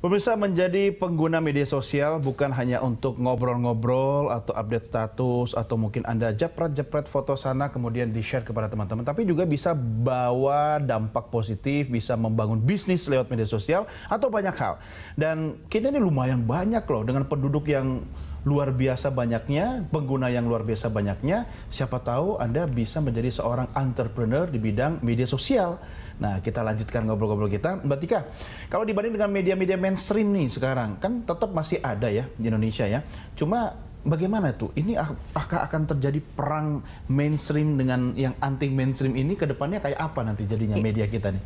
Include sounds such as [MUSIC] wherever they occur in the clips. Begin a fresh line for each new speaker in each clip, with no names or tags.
Pemirsa menjadi pengguna media sosial bukan hanya untuk ngobrol-ngobrol atau update status atau mungkin Anda jepret-jepret foto sana kemudian di-share kepada teman-teman tapi juga bisa bawa dampak positif, bisa membangun bisnis lewat media sosial atau banyak hal. Dan kita ini lumayan banyak loh dengan penduduk yang luar biasa banyaknya, pengguna yang luar biasa banyaknya, siapa tahu Anda bisa menjadi seorang entrepreneur di bidang media sosial Nah, kita lanjutkan ngobrol-ngobrol kita. Mbak Tika, kalau dibanding dengan media-media mainstream nih sekarang, kan tetap masih ada ya di Indonesia ya. Cuma bagaimana tuh? Ini ah, apakah akan terjadi perang mainstream dengan yang anti mainstream ini ke depannya kayak apa nanti jadinya media kita nih?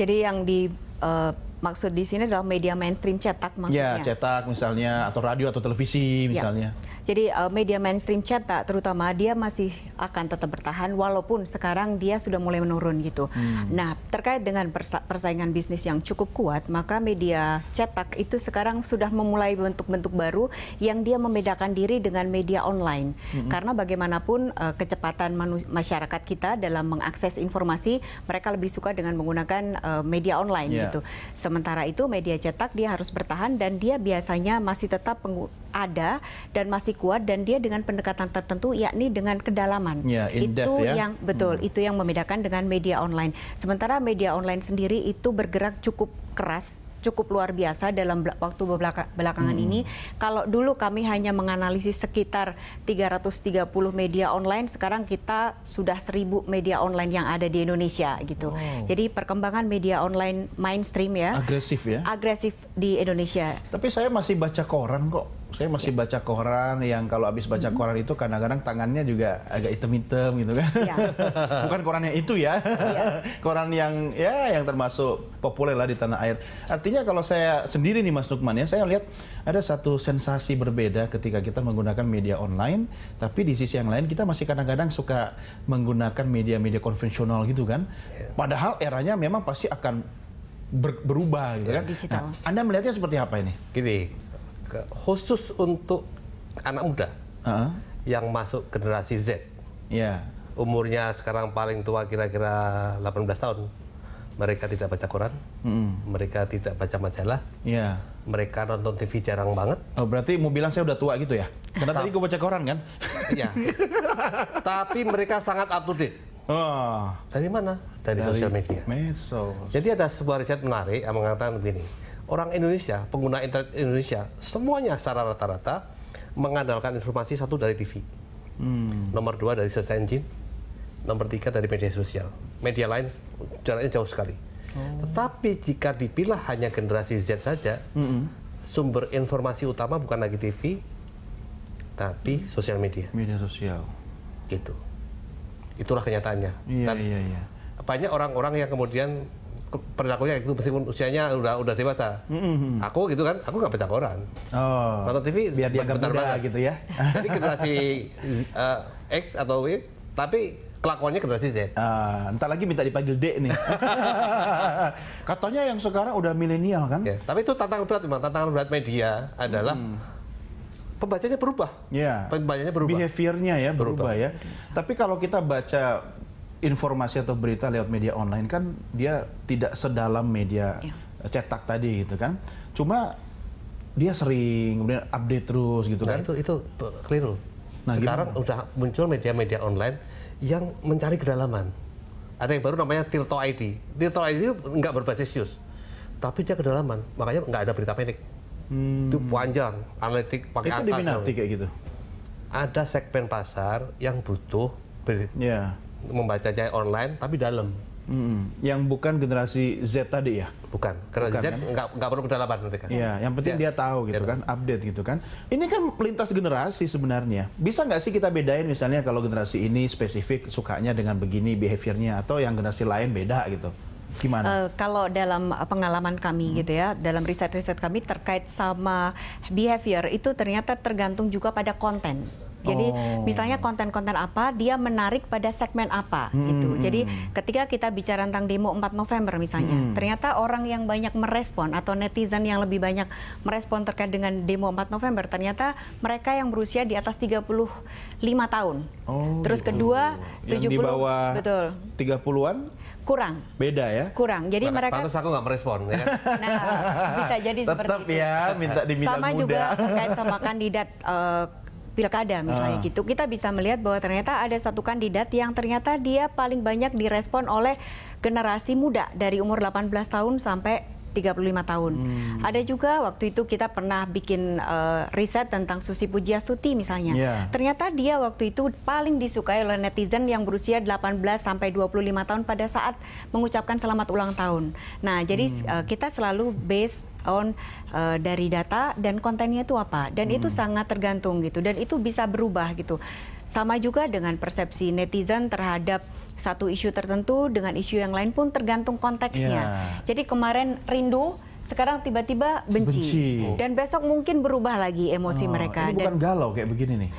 Jadi yang di uh Maksud di sini adalah media mainstream cetak ya, maksudnya. Ya,
cetak misalnya atau radio atau televisi ya. misalnya. Ya.
Jadi uh, media mainstream cetak terutama dia masih akan tetap bertahan walaupun sekarang dia sudah mulai menurun gitu. Hmm. Nah, terkait dengan persa persaingan bisnis yang cukup kuat, maka media cetak itu sekarang sudah memulai bentuk-bentuk baru yang dia membedakan diri dengan media online. Hmm. Karena bagaimanapun uh, kecepatan masyarakat kita dalam mengakses informasi, mereka lebih suka dengan menggunakan uh, media online yeah. gitu. Sem sementara itu media cetak dia harus bertahan dan dia biasanya masih tetap ada dan masih kuat dan dia dengan pendekatan tertentu yakni dengan kedalaman. Ya, itu depth, ya? yang betul, hmm. itu yang membedakan dengan media online. Sementara media online sendiri itu bergerak cukup keras cukup luar biasa dalam waktu belakangan hmm. ini. Kalau dulu kami hanya menganalisis sekitar 330 media online, sekarang kita sudah 1000 media online yang ada di Indonesia gitu. Wow. Jadi perkembangan media online mainstream ya.
Agresif ya.
Agresif di Indonesia. Tapi saya masih
baca koran kok saya masih ya. baca koran yang kalau habis baca mm-hmm. koran itu kadang-kadang tangannya juga agak item-item gitu kan. Ya. [LAUGHS] Bukan koran yang itu ya. ya. [LAUGHS] koran yang ya yang termasuk populer lah di tanah air. Artinya kalau saya sendiri nih Mas Nukman ya, saya lihat ada satu sensasi berbeda ketika kita menggunakan media online, tapi di sisi yang lain kita masih kadang-kadang suka menggunakan media-media konvensional gitu kan. Ya. Padahal eranya memang pasti akan
ber, berubah gitu ya, kan. Nah, Anda melihatnya seperti apa ini? Gini, khusus untuk anak muda uh -huh. yang masuk generasi Z. Yeah. Umurnya sekarang paling tua kira-kira 18 tahun. Mereka tidak baca koran, mm. mereka tidak baca majalah, yeah. mereka nonton TV jarang banget. Oh, berarti mau bilang saya udah tua gitu ya? Karena Ta tadi gue baca koran kan? Iya. [LAUGHS] Tapi mereka sangat up to date. Oh. Dari mana? Dari, Dari sosial media. Mesos. Jadi ada sebuah riset menarik yang mengatakan begini, orang Indonesia, pengguna internet Indonesia, semuanya secara rata-rata mengandalkan informasi satu dari TV, hmm. nomor dua dari search engine, nomor tiga dari media sosial. Media lain jaraknya jauh sekali. Oh. Tetapi jika dipilah hanya generasi Z saja, -hmm. sumber informasi utama bukan lagi TV, tapi hmm. sosial media. Media sosial. Gitu. Itulah kenyataannya. Iya, Dan iya, iya. Banyak orang-orang yang kemudian perilakunya itu meskipun usianya udah udah dewasa. Mm-hmm. Aku gitu kan, aku nggak baca koran. Oh. Nonton TV biar dia gak banget gitu ya. Tapi [LAUGHS] generasi uh, X atau Y, tapi kelakuannya generasi Z. Uh, ah, entar lagi minta dipanggil D nih. [LAUGHS] Katanya yang sekarang udah milenial kan? Ya, tapi itu tantangan berat memang. Tantangan berat media adalah mm. pembacanya berubah.
Iya. Pembacanya berubah. Behaviornya ya berubah, berubah ya. Tapi kalau kita baca informasi atau berita lewat media online kan dia tidak sedalam media yeah. cetak tadi gitu kan. Cuma dia sering kemudian update terus
gitu nah, kan. Itu itu keliru. Nah, sekarang gimana? udah muncul media-media online yang mencari kedalaman. Ada yang baru namanya Tirto ID. Tirto ID itu nggak berbasis news, tapi dia kedalaman. Makanya nggak ada berita pendek. Hmm. Itu panjang, analitik pakai itu atas. Itu kayak gitu. Ada segmen pasar yang butuh ber yeah membacanya online tapi dalam. Hmm. Yang bukan generasi
Z tadi ya? Bukan, karena bukan, Z
kan? nggak, perlu kedalaman mereka. ya
yang penting ya. dia tahu gitu ya. kan, update gitu kan. Ini kan lintas generasi sebenarnya. Bisa nggak sih kita bedain misalnya kalau generasi ini spesifik sukanya dengan begini behaviornya atau yang generasi lain beda gitu? Gimana?
Uh, kalau dalam eh, pengalaman kami hmm. gitu ya, dalam riset-riset kami terkait sama behavior itu ternyata tergantung juga pada konten. Jadi oh. misalnya konten-konten apa dia menarik pada segmen apa gitu. hmm, gitu. Jadi ketika kita bicara tentang demo 4 November misalnya, hmm. ternyata orang yang banyak merespon atau netizen yang lebih banyak merespon terkait dengan demo 4 November ternyata mereka yang berusia di atas 35 tahun. Oh, Terus gitu. kedua yang 70 betul.
30-an kurang beda ya
kurang jadi nah, mereka pantas
aku nggak merespon ya kan? [LAUGHS]
nah bisa jadi seperti ya,
itu ya minta diminta sama muda. juga terkait
sama [LAUGHS] kandidat uh, pilkada ah. misalnya uh. gitu, kita bisa melihat bahwa ternyata ada satu kandidat yang ternyata dia paling banyak direspon oleh generasi muda dari umur 18 tahun sampai 35 tahun. Hmm. Ada juga waktu itu kita pernah bikin uh, riset tentang Susi Pujiastuti misalnya. Yeah. Ternyata dia waktu itu paling disukai oleh netizen yang berusia 18 sampai 25 tahun pada saat mengucapkan selamat ulang tahun. Nah, jadi hmm. uh, kita selalu base on uh, eh, dari data dan kontennya itu apa dan hmm. itu sangat tergantung gitu dan itu bisa berubah gitu sama juga dengan persepsi netizen terhadap satu isu tertentu dengan isu yang lain pun tergantung konteksnya yeah. jadi kemarin rindu sekarang tiba-tiba benci. benci dan besok mungkin berubah lagi emosi oh, mereka ini bukan
galau kayak begini nih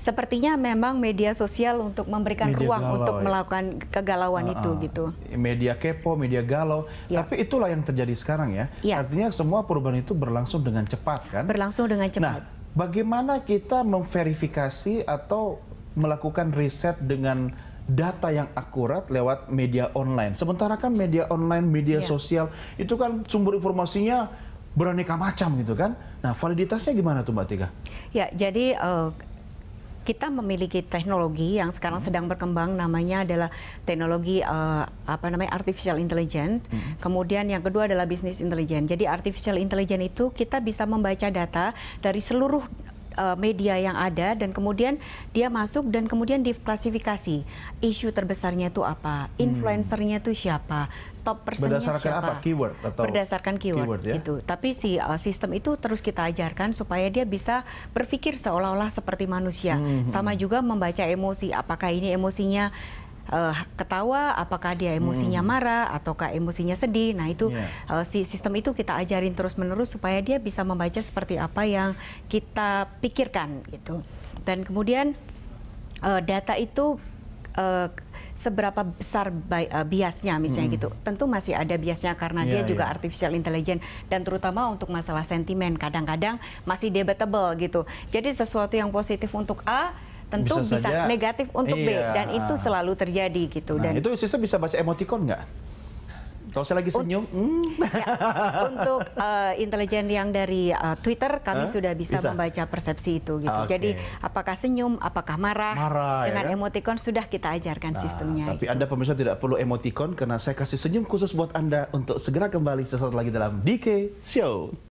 sepertinya memang media sosial untuk memberikan media ruang galau, untuk ya. melakukan kegalauan uh, itu ah. gitu.
Media kepo, media galau, ya. tapi itulah yang terjadi sekarang ya. ya. Artinya semua perubahan itu berlangsung dengan cepat kan? Berlangsung dengan nah, cepat. Nah, bagaimana kita memverifikasi atau melakukan riset dengan data yang akurat lewat media online. Sementara kan media online, media yeah. sosial itu kan sumber informasinya beraneka macam gitu kan. Nah, validitasnya gimana tuh Mbak Tika?
Ya, jadi uh, kita memiliki teknologi yang sekarang sedang berkembang namanya adalah teknologi uh, apa namanya artificial intelligence. Hmm. Kemudian yang kedua adalah business intelligence. Jadi artificial intelligence itu kita bisa membaca data dari seluruh uh, media yang ada dan kemudian dia masuk dan kemudian diklasifikasi isu terbesarnya itu apa, hmm. influencernya itu siapa, top persennya berdasarkan siapa. apa
keyword atau berdasarkan keyword, keyword ya? itu.
Tapi si uh, sistem itu terus kita ajarkan supaya dia bisa berpikir seolah-olah seperti manusia. Hmm. Sama juga membaca emosi, apakah ini emosinya uh, ketawa, apakah dia emosinya hmm. marah ataukah emosinya sedih. Nah itu yeah. Iya. uh, si sistem itu kita ajarin terus menerus supaya dia bisa membaca seperti apa yang kita pikirkan gitu. Dan kemudian uh, data itu uh, seberapa besar bi uh, biasnya misalnya hmm. gitu. Tentu masih ada biasnya karena yeah, dia juga iya. artificial intelligence dan terutama untuk masalah sentimen kadang-kadang masih debatable gitu. Jadi sesuatu yang positif untuk A tentu bisa, bisa saja, negatif untuk iya. B dan itu selalu terjadi gitu nah, dan itu
sisa bisa baca emoticon nggak? Kalau saya lagi senyum, hmm.
ya, untuk uh, [LAUGHS] intelijen yang dari uh, Twitter kami huh? sudah bisa, bisa membaca persepsi itu gitu. Okay. Ah, Jadi apakah senyum, apakah marah, marah dengan ya? emotikon sudah kita ajarkan nah, sistemnya. Tapi
gitu. anda pemirsa tidak perlu emotikon karena saya kasih senyum khusus buat anda untuk segera kembali sesaat lagi dalam DK Show.